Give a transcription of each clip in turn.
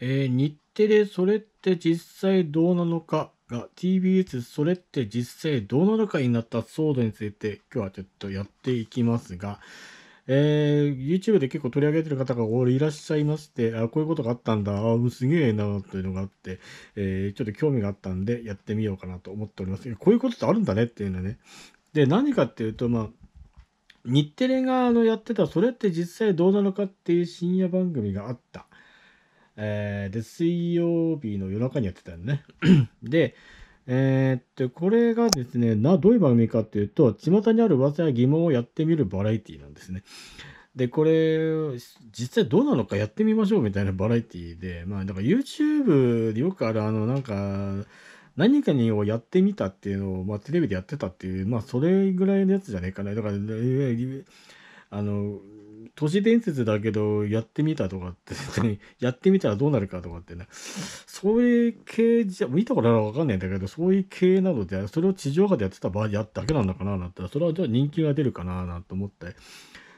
えー、日テレそれって実際どうなのかが TBS それって実際どうなのかになった騒動について今日はちょっとやっていきますが、えー、YouTube で結構取り上げてる方がいらっしゃいまして、あこういうことがあったんだ、あすげえな、というのがあって、えー、ちょっと興味があったんでやってみようかなと思っております。こういうことってあるんだねっていうのね。で、何かっていうと、まあ、日テレがあのやってた、それって実際どうなのかっていう深夜番組があった。えー、で、水曜日の夜中にやってたよね。で、えー、っと、これがですね、な、どういう番組かっていうと、巷にある噂や疑問をやってみるバラエティなんですね。で、これ、実際どうなのかやってみましょうみたいなバラエティで、まあ、だから YouTube でよくある、あの、なんか、何かにをやってみたっていうのを、まあ、テレビでやってたっていう、まあ、それぐらいのやつじゃねえかな。だから、あの、都市伝説だけど、やってみたとかって、やってみたらどうなるかとかってね、そういう系じゃ、見たことあるわかんないんだけど、そういう系などで、それを地上波でやってた場合だけなんだかな、なったら、それはじゃあ人気が出るかな、なんて思ったり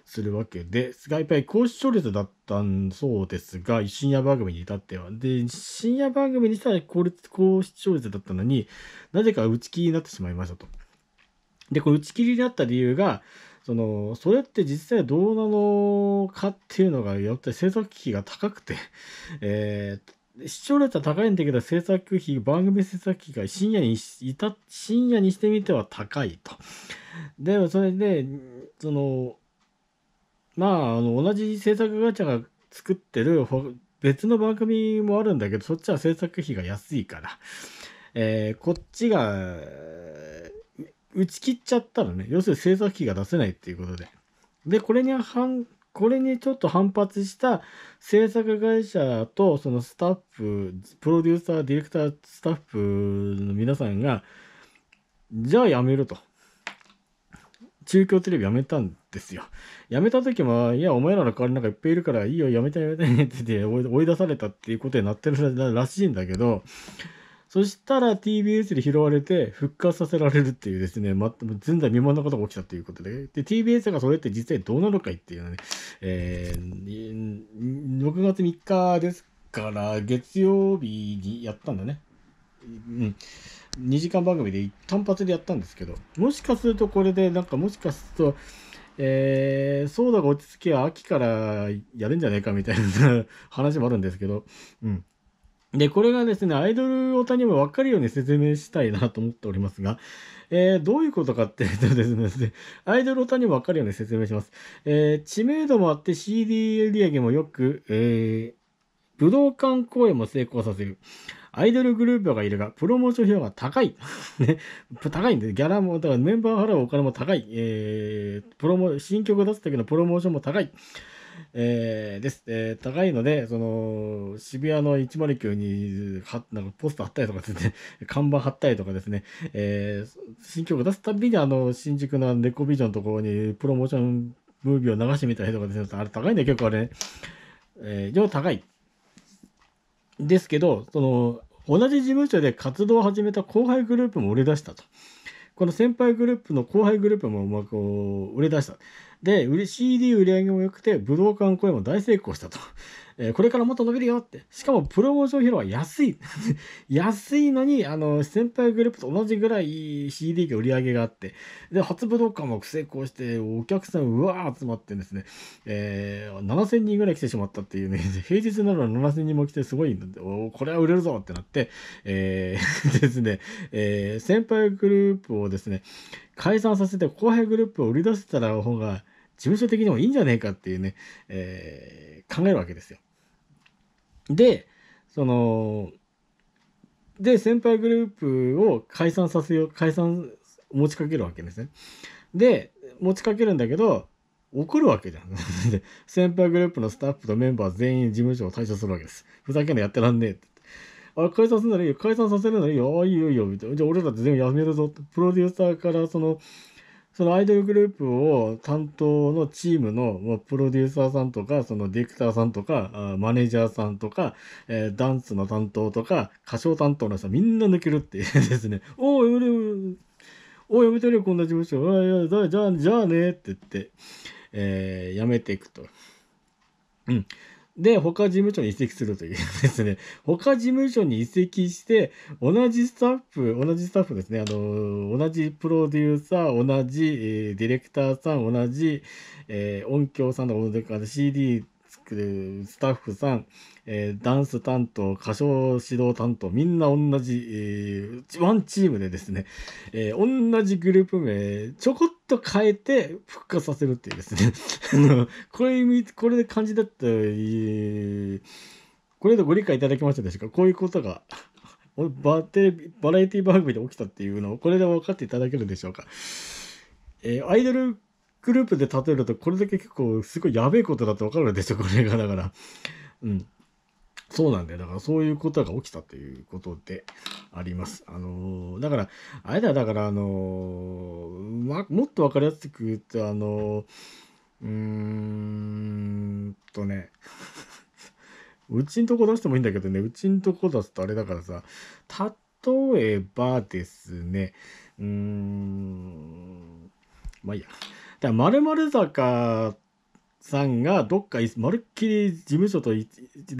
するわけで、スカイパイ高視聴率だったんそうですが、深夜番組に至っては。で、深夜番組にしたら高率高視聴率だったのになぜか打ち切りになってしまいましたと。で、これ打ち切りになった理由が、そのそれって実際どうなのかっていうのがよって制作費が高くて えー、視聴率は高いんだけど制作費番組制作費が深夜にいた深夜にしてみては高いと。でもそれでそのまああの同じ制作会社が作ってる別の番組もあるんだけどそっちは制作費が安いから、えー、こっちが打ち切っちゃったらね、要するに制作費が出せないっていうことで。で、これに反、これにちょっと反発した制作会社とそのスタッフ、プロデューサー、ディレクター、スタッフの皆さんが、じゃあやめると。中京テレビ辞めたんですよ。やめた時も、いや、お前らの代わりなんかいっぱいいるから、いいよ、やめたい、めたって言って追い出されたっていうことになってるらしいんだけど、そしたら TBS で拾われて復活させられるっていうですね、ま、然未満のことが起きたということで、で、TBS がそれって実際どうなのかいっていうのね、えー、6月3日ですから月曜日にやったんだね。うん、2時間番組で単発でやったんですけど、もしかするとこれで、なんかもしかすると、えー、ソーダが落ち着きは秋からやるんじゃないかみたいな話もあるんですけど、うん。で、これがですね、アイドルオタにもわかるように説明したいなと思っておりますが、えー、どういうことかっていうとですね、アイドルオタにもわかるように説明します。えー、知名度もあって CD 売り上げもよく、えー、武道館公演も成功させる。アイドルグループがいるが、プロモーション費用が高い。ね、高いんで、ギャラも、だからメンバー払うお金も高い。えー、プロモ、新曲出す時のプロモーションも高い。えー、です。えー、高いので、その、渋谷の109に、は、なんかポスター貼ったりとかですね、看板貼ったりとかですね、えー、新曲出すたびに、あの、新宿のネコビジョンのところに、プロモーションムービーを流してみたりとかですね、あれ高いんだよ、結構あれ、ね、えー、高い。ですけど、その、同じ事務所で活動を始めた後輩グループも売れ出したと。この先輩グループの後輩グループも、まあ、こう、売れ出した。で、CD 売り上げも良くて、武道館公演も大成功したと。えー、これからもっと伸びるよって。しかも、プロモーション広は安い。安いのに、あの、先輩グループと同じぐらい CD が売り上げがあって、で、初武道館も成功して、お客さん、うわー集まってですね、えー、7000人ぐらい来てしまったっていうね、平日なら7000人も来て、すごいんで、おこれは売れるぞってなって、えー、ですね、えー、先輩グループをですね、解散させて後輩グループを売り出せたら方が事務所的にもいいんじゃねえかっていうね、えー、考えるわけですよ。で、その、で、先輩グループを解散させよう、解散持ちかけるわけですね。で、持ちかけるんだけど、怒るわけじゃん。先輩グループのスタッフとメンバー全員事務所を退所するわけです。ふざけんなやってらんねえって。あ、解散するならいいよ。解散させるならいいよ。あ、いいよいいよ。みたいな。じゃあ俺だって全部やめるぞって。プロデューサーからその、そのアイドルグループを担当のチームの、まプロデューサーさんとか、そのディレクターさんとか、マネージャーさんとか、えー、ダンスの担当とか、歌唱担当の人みんな抜けるっていう ですね。おー、俺、おやめてるよ、こんな事務所。あいやじゃあ、じゃあねって言って、えー、やめていくと。うん。で、他事務所に移籍するというですね、他事務所に移籍して、同じスタッフ、同じスタッフですね、あの、同じプロデューサー、同じ、えー、ディレクターさん、同じ、えー、音響さんの、CD クスタッフさん、えー、ダンス担当、歌唱指導担当、みんな同じ、えー、ワンチームでですね、えー、同じグループ名、ちょこっと変えて復活させるっていうですね、これ、これで感じだったこれでご理解いただきましたでしょうかこういうことが。バテバラエティ番組で起きたっていうのをこれで分かっていただけるでしょうか、えー、アイドルグループで例えると、これだけ結構、すごいやべえことだってわかるでしょ、これが。だから、うん。そうなんだよ。だからそういうことが起きたということであります。あのー、だから、あれだだから、あのー、ま、もっとわかりやすく言うと、あのー、うーんとね、うちんとこ出してもいいんだけどね、うちんとこ出すとあれだからさ、例えばですね、うーん、まあいいや。だから丸々坂さんがどっかまるっきり事務所とレ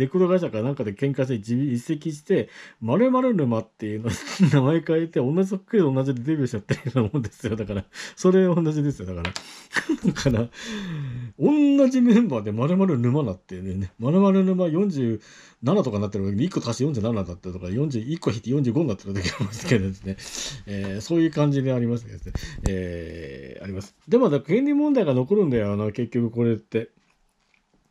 コード会社かなんかで喧嘩して一席して「まる沼」っていうの 名前変えて同じそっくり同じでデビューしちゃってるようなもんですよだからそれ同じですよだからだから同じメンバーで「まる沼」なってね「まる沼47」とかなってるわけで1個足して47だったとか41個引いて45になってる時ありますけどですね、えー、そういう感じでありますけどね、えー、ありますでもだ権利問題が残るんだよあの結局これ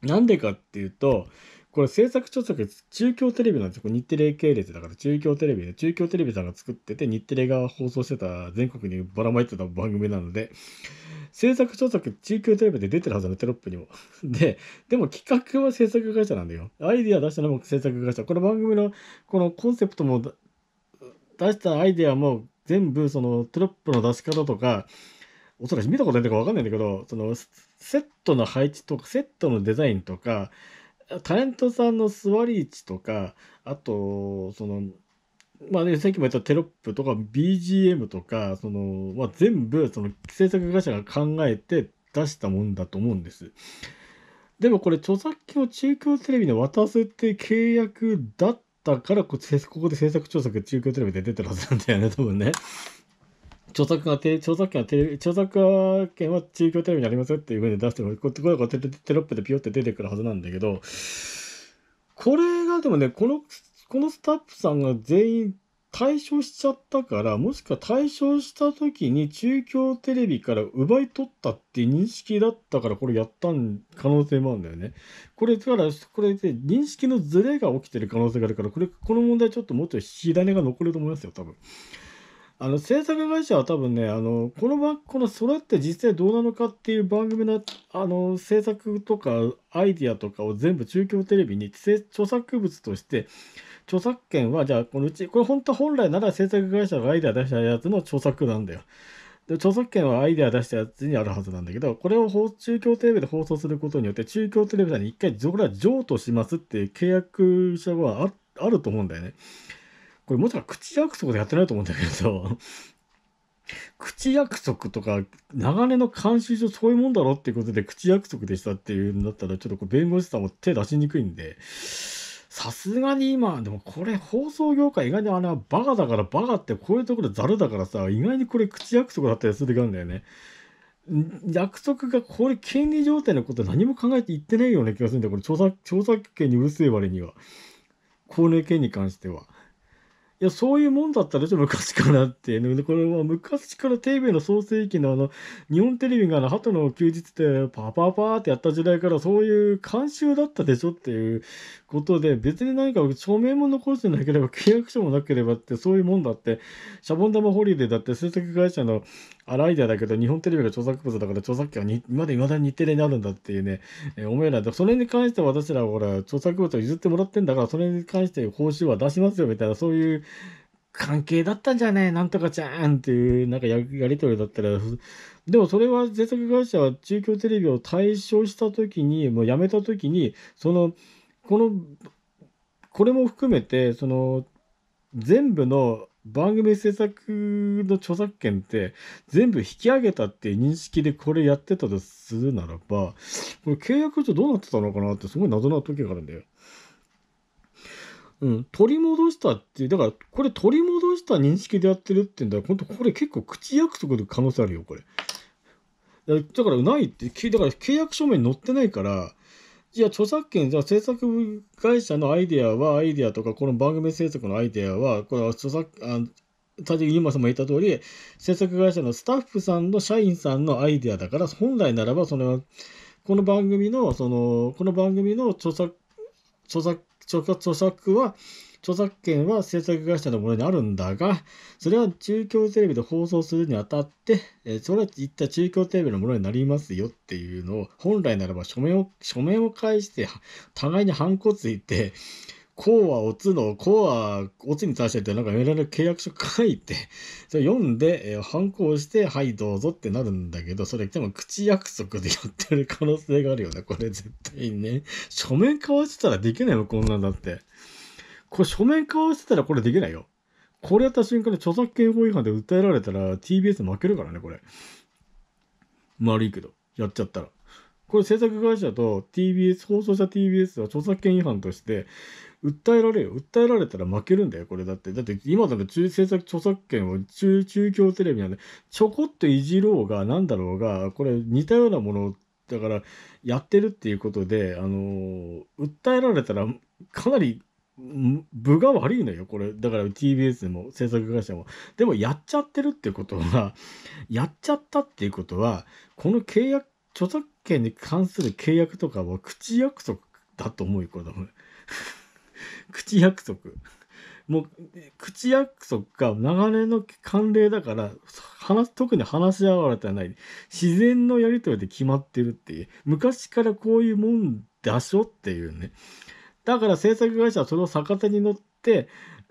なんでかっていうと、これ制作著作、中京テレビなんですよ。日テレ系列だから中京テレビで、中京テレビさんが作ってて、日テレが放送してた、全国にばらまいてた番組なので、制作著作、中京テレビで出てるはずのテロップにも。で、でも企画は制作会社なんだよ。アイディア出したのも制作会社。この番組の、このコンセプトも、出したアイディアも、全部そのテロップの出し方とか、おそらく見たことないとかわかんないんだけど、そのセットの配置とか、セットのデザインとか、タレントさんの座り位置とか、あと、その、まあね、さっきも言ったテロップとか BGM とか、その、まあ、全部、その、制作会社が考えて出したもんだと思うんです。でもこれ、著作権を中京テレビに渡すって契約だったから、ここで制作調査が中京テレビで出てるはずなんだよね、多分ね。著作がテ、著作権はテレビ、著作権は中京テレビにありますよっていうふうに出しても、これこテテロップでピヨって出てくるはずなんだけど、これがでもね、この、このスタッフさんが全員対象しちゃったから、もしくは対象した時に中京テレビから奪い取ったって認識だったから、これやったん、可能性もあるんだよね。これ、だから、これで認識のズレが起きてる可能性があるから、これ、この問題ちょっともうちょい火種が残ると思いますよ、多分。あの制作会社は多分ねあのこの番このそれって実際どうなのかっていう番組のあの制作とかアイディアとかを全部中京テレビに著作物として著作権はじゃあこのうちこれ本当本来なら制作会社がアイデア出したやつの著作なんだよ。で著作権はアイデア出したやつにあるはずなんだけどこれを中京テレビで放送することによって中京テレビさんに一回これは譲渡しますっていう契約者はあると思うんだよね。これもしか口約束でやってないと思うんだけど 口約束とか、長年の慣習上そういうもんだろっていうことで口約束でしたっていうんだったら、ちょっとこう弁護士さんも手出しにくいんで、さすがに今、でもこれ放送業界意外にあれはバカだからバカってこういうところざるだからさ、意外にこれ口約束だったりするであるんだよね。約束がこれ権利状態のこと何も考えて言ってないような気がするんだよ。これ調査、調査権にうるせえ割には。光の権に関しては。いや、そういうもんだったでしょ、昔からって。これは昔からテレビの創世紀のあの、日本テレビがあの、鳩の休日ってパーパーパーってやった時代からそういう慣習だったでしょっていうことで、別に何か署名も残してなければ、契約書もなければって、そういうもんだって、シャボン玉ホリデーだって制作会社のアライダーだけど、日本テレビが著作物だから著作権はにまだ未だに日テレになるんだっていうね、えー、おめら、それに関しては私らほら、著作物を譲ってもらってんだから、それに関して報酬は出しますよみたいな、そういう、関係だったんじゃねえなんとかちゃんっていう、なんかやりとりだったら、でもそれは制作会社は中京テレビを退所した時に、もう辞めた時に、その、この、これも含めて、その、全部の番組制作の著作権って全部引き上げたっていう認識でこれやってたとするならば、これ契約上どうなってたのかなってすごい謎な時があるんだよ。うん、取り戻したっていう、だからこれ取り戻した認識でやってるってうんだら、本当これ結構口約束の可能性あるよ、これ。だからないって、だから契約書面に載ってないから、いや、著作権、じゃあ制作会社のアイデアは、アイデアとか、この番組制作のアイデアは、これは著作、あの、たにユーマさんも言った通り、制作会社のスタッフさんの社員さんのアイデアだから、本来ならば、その、この番組の、その、この番組の著作、著作、著作は、著作権は制作会社のものにあるんだが、それは中京テレビで放送するにあたって、えー、それは一体中京テレビのものになりますよっていうのを、本来ならば書面を、書面を返して、互いにハンコついて、こうはおつの、こうはおつに対してって、なんかいろいろ契約書書いて、それ読んで、えー、反抗して、はい、どうぞってなるんだけど、それでも口約束でやってる可能性があるよね、これ絶対ね。書面交わしてたらできないよ、こんなんだって。これ書面わしてたらこれできないよ。これやった瞬間に著作権法違反で訴えられたら TBS 負けるからね、これ。悪いけど、やっちゃったら。これ制作会社と TBS、放送者 TBS は著作権違反として訴えられるよ。訴えられたら負けるんだよ、これだって。だって今だと中制作著作権を中、中京テレビなんで、ちょこっといじろうが、なんだろうが、これ似たようなものだからやってるっていうことで、あのー、訴えられたらかなり部が悪いのよ、これ。だから TBS でも制作会社も。でもやっちゃってるってことは、やっちゃったっていうことは、この契約、著作権に関する契約とかは口約束だと思うよ、これ多分。口約束。もう、口約束が長年の慣例だから、話、特に話し合われてない。自然のやりとりで決まってるっていう。昔からこういうもんだしょっていうね。だから制作会社はそれを逆手に乗って、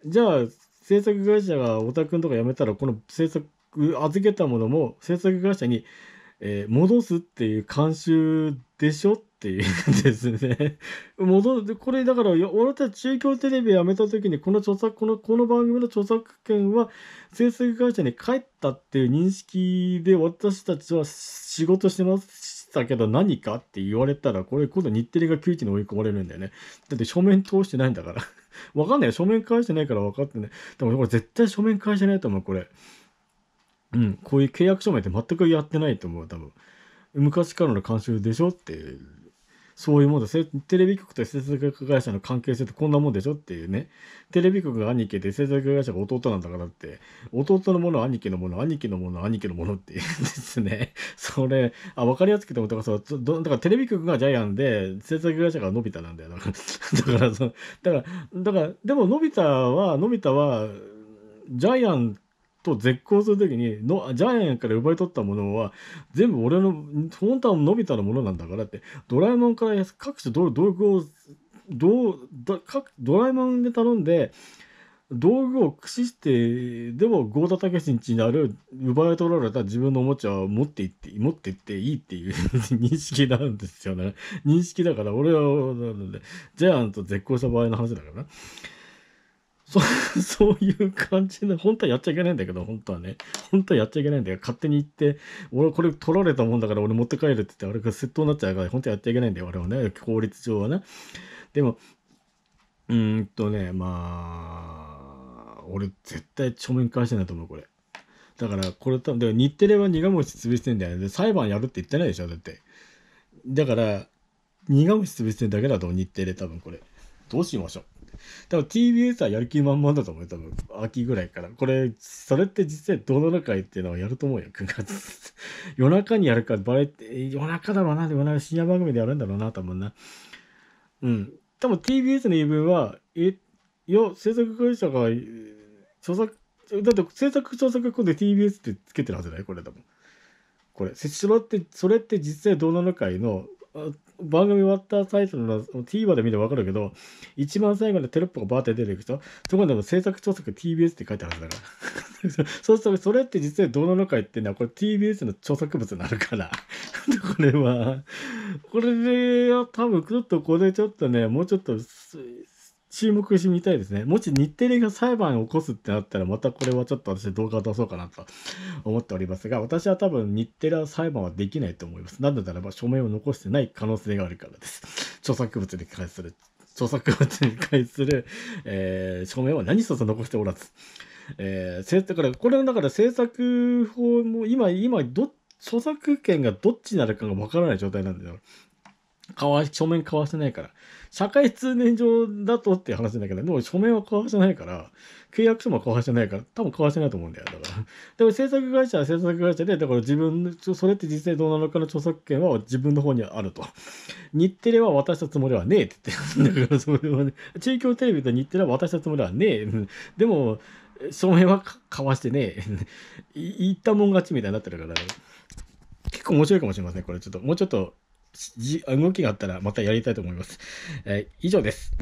じゃあ制作会社が太田君とか辞めたら、この制作、預けたものも制作会社に、えー、戻すっていう慣習でしょっていうですね 戻る、これだから、俺たち中京テレビ辞めた時に、この著作、この、この番組の著作権は制作会社に帰ったっていう認識で私たちは仕事してますたけど何かって言われたら、これ今度日テレが窮地に追い込まれるんだよね。だって書面通してないんだから。わかんないよ。書面返してないから分かってない。でもこれ絶対書面返してないと思う、これ。うん、こういう契約書面って全くやってないと思う、多分。昔からの慣習でしょってそういうもんだ。テレビ局と制作会社の関係性ってこんなもんでしょっていうね。テレビ局が兄貴で制作会社が弟なんだからって、弟のもの、兄貴のもの、兄貴のもの、兄貴のものっていうんですね。それ、あ、わかりやすくても、だからそど、だからテレビ局がジャイアンで、制作会社がのび太なんだよ。だから、だから、だから、だからでものび太は、のび太は、ジャイアンと絶交するときにの、ジャイアンから奪い取ったものは、全部俺の、本当は伸びたのものなんだからって、ドラえもんから各種道具を、どうだ各ドラえもんで頼んで、道具を駆使して、でも、豪田武にちにある、奪い取られた自分のおもちゃを持っていって、持っていっていいっていう認識なんですよね。認識だから、俺は、ジャイアンと絶交した場合の話だからそ そういう感じで、本当はやっちゃいけないんだけど、本当はね。本当はやっちゃいけないんだよ。勝手に行って、俺これ取られたもんだから俺持って帰るって言って、あれが窃盗になっちゃうから、本当はやっちゃいけないんだよ、俺はね。法律上はね。でも、うんとね、まあ、俺絶対帳面返してないと思う、これ。だからこれ多分日テレは苦虫潰してんだよね裁判やるって言ってないでしょだってだから苦虫潰してるだけだと日テレ多分これどうしましょう多分 TBS はやる気満々だと思うよ。多分、秋ぐらいから。これ、それって実際、どの会っていうのはやると思うよ。9月。夜中にやるか、バレて、夜中だろうな、でも深夜番組でやるんだろうな、多分な。うん。多分 TBS の言い分は、え、よ、制作会社が、著作、だって制作著作権で TBS ってつけてるはずだよ、これ多分。これ、せしろって、それって実際、どの会の番組終わったサイトの TVer で見てわかるけど、一番最後にテロップがバーって出てくる人、そこにでも制作著作 TBS って書いてあるはずだから。そうすると、それって実際どうなのか言ってのは、これ TBS の著作物になるから。これは、これで、多分ちょっとこれちょっとね、もうちょっと、注目してみたいですね。もし日テレが裁判を起こすってなったら、またこれはちょっと私動画を出そうかなと思っておりますが、私は多分日テレは裁判はできないと思います。なんだならば署名を残してない可能性があるからです。著作物に関する、著作物に関する、えー、署名は何一つ残しておらず。えー、だからこれはだから制作法も今、今ど、著作権がどっちになるかがわからない状態なんだよ。かわ書面交わしてないから。社会通念上だとって話だけど、もう書面は交わしてないから、契約書も交わしてないから、多分交わしてないと思うんだよ。だから。でも制作会社は制作会社で、だから自分、それって実際どうなのかの著作権は自分の方にあると。日テレは渡したつもりはねえって言ってるんだから、それはね。中京テレビと日テレは渡したつもりはねえ。でも、書面は交わしてねえ。言ったもん勝ちみたいになってるから。結構面白いかもしれません、これ。ちょっと、もうちょっとじ動きがあったらまたやりたいと思います。えー、以上です。